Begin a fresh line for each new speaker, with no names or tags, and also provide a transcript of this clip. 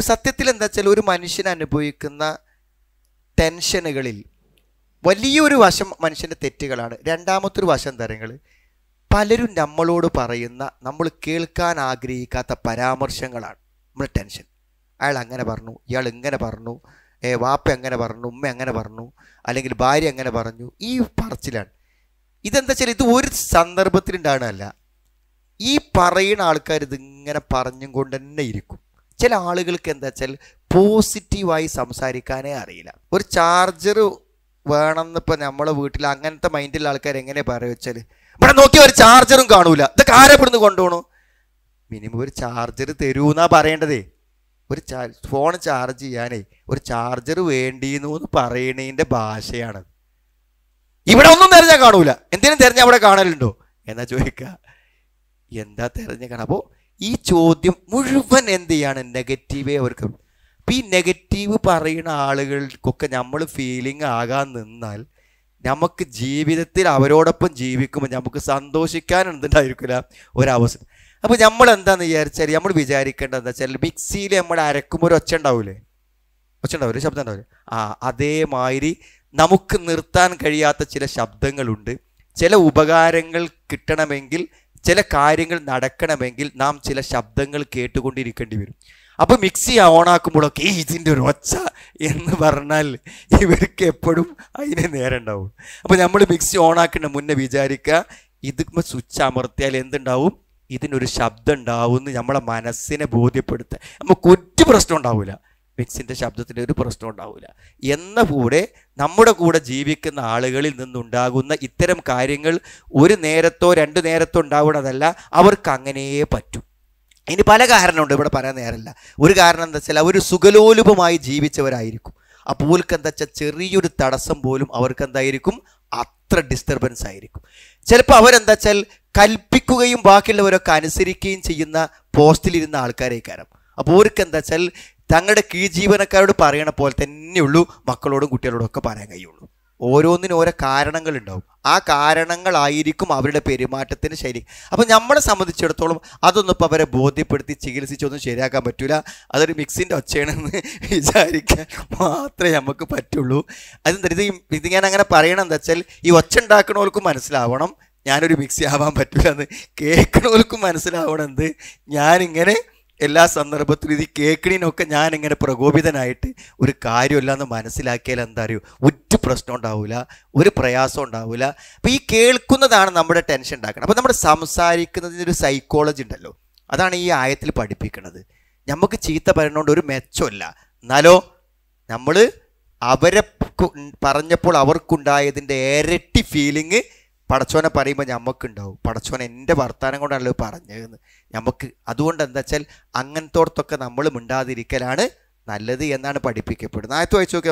അപ്പോൾ സത്യത്തിൽ എന്താ വെച്ചാൽ ഒരു മനുഷ്യൻ അനുഭവിക്കുന്ന ടെൻഷനുകളിൽ വലിയൊരു വശം മനുഷ്യൻ്റെ തെറ്റുകളാണ് രണ്ടാമത്തൊരു വശം തരങ്ങൾ പലരും നമ്മളോട് പറയുന്ന നമ്മൾ കേൾക്കാൻ ആഗ്രഹിക്കാത്ത പരാമർശങ്ങളാണ് നമ്മുടെ ടെൻഷൻ അയാൾ അങ്ങനെ പറഞ്ഞു ഇയാൾ ഇങ്ങനെ പറഞ്ഞു ഏ വാപ്പ അങ്ങനെ പറഞ്ഞു ഉമ്മ അങ്ങനെ പറഞ്ഞു അല്ലെങ്കിൽ ഭാര്യ അങ്ങനെ പറഞ്ഞു ഈ പറച്ചിലാണ് ഇതെന്താ വെച്ചാൽ ഇത് ഒരു സന്ദർഭത്തിലുണ്ടാകണമല്ല ഈ പറയുന്ന ആൾക്കാർ ഇതിങ്ങനെ പറഞ്ഞും കൊണ്ട് തന്നെ ഇരിക്കും ചില ആളുകൾക്ക് എന്താ വെച്ചാൽ പോസിറ്റീവായി സംസാരിക്കാനേ അറിയില്ല ഒരു ചാർജർ വേണമെന്നിപ്പോൾ നമ്മളെ വീട്ടിൽ അങ്ങനത്തെ മൈൻഡിലുള്ള ആൾക്കാർ എങ്ങനെ പറയുക വെച്ചാൽ ഇവിടെ നോക്കിയാൽ ഒരു ചാർജറും കാണൂല ഇതൊക്കെ ആരെ ഇവിടുന്ന് കൊണ്ടുപോകണു മിനിമം ഒരു ചാർജർ തരൂന്നാ പറയേണ്ടതേ ഒരു ചാ ഫോൺ ചാർജ് ചെയ്യാനേ ഒരു ചാർജർ വേണ്ടിയെന്ന് എന്ന് പറയണതിൻ്റെ ഭാഷയാണ് ഇവിടെ ഒന്നും തിരഞ്ഞാൽ കാണൂല എന്തിനും തിരഞ്ഞാൽ അവിടെ കാണലുണ്ടോ എന്നാ ചോദിക്കുക എന്താ തിരഞ്ഞു കാണാം അപ്പോൾ ഈ ചോദ്യം മുഴുവൻ എന്ത് ചെയ്യാണ് നെഗറ്റീവേ അവർക്ക് അപ്പം ഈ നെഗറ്റീവ് പറയുന്ന ആളുകൾക്കൊക്കെ നമ്മൾ ഫീലിംഗ് ആകാൻ നിന്നാൽ നമുക്ക് ജീവിതത്തിൽ അവരോടൊപ്പം ജീവിക്കുമ്പോൾ നമുക്ക് സന്തോഷിക്കാൻ എന്തുണ്ടായിരിക്കില്ല ഒരവസരം അപ്പോൾ നമ്മൾ എന്താണെന്ന് വിചാരിച്ചാൽ നമ്മൾ വിചാരിക്കേണ്ടത് എന്താ വെച്ചാൽ മിക്സിയിൽ നമ്മൾ അരക്കുമ്പോൾ ഒരു ഒച്ച ഉണ്ടാവില്ലേ ഒച്ച ഉണ്ടാവില്ലേ ശബ്ദം ഉണ്ടാവില്ലേ ആ അതേമാതിരി നമുക്ക് നിർത്താൻ കഴിയാത്ത ചില ശബ്ദങ്ങളുണ്ട് ചില ഉപകാരങ്ങൾ കിട്ടണമെങ്കിൽ ചില കാര്യങ്ങൾ നടക്കണമെങ്കിൽ നാം ചില ശബ്ദങ്ങൾ കേട്ടുകൊണ്ടിരിക്കേണ്ടി വരും അപ്പോൾ മിക്സി ഓണാക്കുമ്പോഴൊക്കെ ഈ ഇതിൻ്റെ ഒരു ഒച്ച എന്ന് പറഞ്ഞാൽ ഇവർക്ക് എപ്പോഴും അതിനെ ഉണ്ടാവും അപ്പോൾ നമ്മൾ മിക്സി ഓണാക്കുന്ന മുന്നേ വിചാരിക്കുക ഇതിപ്പോൾ സ്വിച്ച് അമർത്തിയാൽ എന്തുണ്ടാവും ഇതിനൊരു ശബ്ദം ഉണ്ടാവും എന്ന് നമ്മളെ മനസ്സിനെ ബോധ്യപ്പെടുത്തുക നമുക്ക് ഒറ്റ പ്രശ്നം ഉണ്ടാവില്ല വിക്സിൻ്റെ ശബ്ദത്തിന് ഒരു പ്രശ്നം ഉണ്ടാവില്ല എന്ന കൂടെ നമ്മുടെ കൂടെ ജീവിക്കുന്ന ആളുകളിൽ നിന്നുണ്ടാകുന്ന ഇത്തരം കാര്യങ്ങൾ ഒരു നേരത്തോ രണ്ടു നേരത്തോ ഉണ്ടാവുന്നതല്ല അവർക്ക് അങ്ങനെയേ പറ്റൂ ഇനി പല കാരണമുണ്ട് ഇവിടെ പറയാൻ നേരമല്ല ഒരു കാരണം എന്താ വെച്ചാൽ അവർ സുഖലോലുപമായി ജീവിച്ചവരായിരിക്കും അപ്പോൾക്ക് എന്താ വെച്ചാൽ ചെറിയൊരു തടസ്സം പോലും അവർക്ക് എന്തായിരിക്കും അത്ര ഡിസ്റ്റർബൻസ് ആയിരിക്കും ചിലപ്പോൾ അവരെന്താ വെച്ചാൽ കൽപ്പിക്കുകയും ബാക്കിയുള്ളവരൊക്കെ അനുസരിക്കുകയും ചെയ്യുന്ന പോസ്റ്റിലിരുന്ന ആൾക്കാരെ കാരണം അപ്പോൾ അവർക്ക് എന്താ വെച്ചാൽ തങ്ങളുടെ കീഴ് ജീവനക്കാരോട് പറയണ പോലെ തന്നെയുള്ളൂ മക്കളോടും കുട്ടികളോടും ഒക്കെ പറയാൻ കഴിയുള്ളൂ ഓരോന്നിനും ഓരോ കാരണങ്ങളുണ്ടാവും ആ കാരണങ്ങളായിരിക്കും അവരുടെ പെരുമാറ്റത്തിന് ശരി അപ്പം നമ്മളെ സംബന്ധിച്ചിടത്തോളം അതൊന്നും ഇപ്പോൾ അവരെ ബോധ്യപ്പെടുത്തി ചികിത്സിച്ചൊന്നും ശരിയാക്കാൻ പറ്റില്ല അതൊരു മിക്സിൻ്റെ ഒച്ചയാണെന്ന് വിചാരിക്കാൻ മാത്രമേ നമുക്ക് പറ്റുള്ളൂ അതെന്താ ഇത് ഇത് ഞാൻ അങ്ങനെ പറയണം എന്താ വെച്ചാൽ ഈ ഒച്ച ഉണ്ടാക്കണവർക്കും മനസ്സിലാവണം ഞാനൊരു മിക്സി ആവാൻ പറ്റില്ല എന്ന് കേൾക്കണവർക്കും മനസ്സിലാവണം എന്ത് ഞാനിങ്ങനെ എല്ലാ സന്ദർഭത്തിലും ഇത് കേൾക്കണിനൊക്കെ ഞാൻ ഇങ്ങനെ പ്രകോപിതനായിട്ട് ഒരു കാര്യമില്ല എന്ന് മനസ്സിലാക്കിയാൽ എന്താ അറിയോ ഒറ്റ പ്രശ്നം ഉണ്ടാവില്ല ഒരു പ്രയാസം ഉണ്ടാവില്ല അപ്പോൾ ഈ കേൾക്കുന്നതാണ് നമ്മുടെ ടെൻഷൻ ഉണ്ടാക്കുന്നത് അപ്പോൾ നമ്മുടെ സംസാരിക്കുന്നതിൻ്റെ ഒരു സൈക്കോളജി ഉണ്ടല്ലോ അതാണ് ഈ ആയത്തിൽ പഠിപ്പിക്കുന്നത് നമുക്ക് ചീത്ത പറയണോണ്ട് ഒരു മെച്ചമല്ല എന്നാലോ നമ്മൾ അവരെ പറഞ്ഞപ്പോൾ അവർക്കുണ്ടായതിൻ്റെ ഇരട്ടി ഫീലിംഗ് പടച്ചോനെ പറയുമ്പോൾ നമുക്കുണ്ടാവും പടച്ചോനെ എൻ്റെ വർത്തമാനം കൊണ്ടാണല്ലോ പറഞ്ഞതെന്ന് നമുക്ക് അതുകൊണ്ട് എന്താ വെച്ചാൽ അങ്ങനത്തോടത്തൊക്കെ നമ്മൾ മിണ്ടാതിരിക്കലാണ് നല്ലത് എന്നാണ് പഠിപ്പിക്കപ്പെടുന്നത് ആദ്യത്തെ വായിച്ചു നോക്കിയാൽ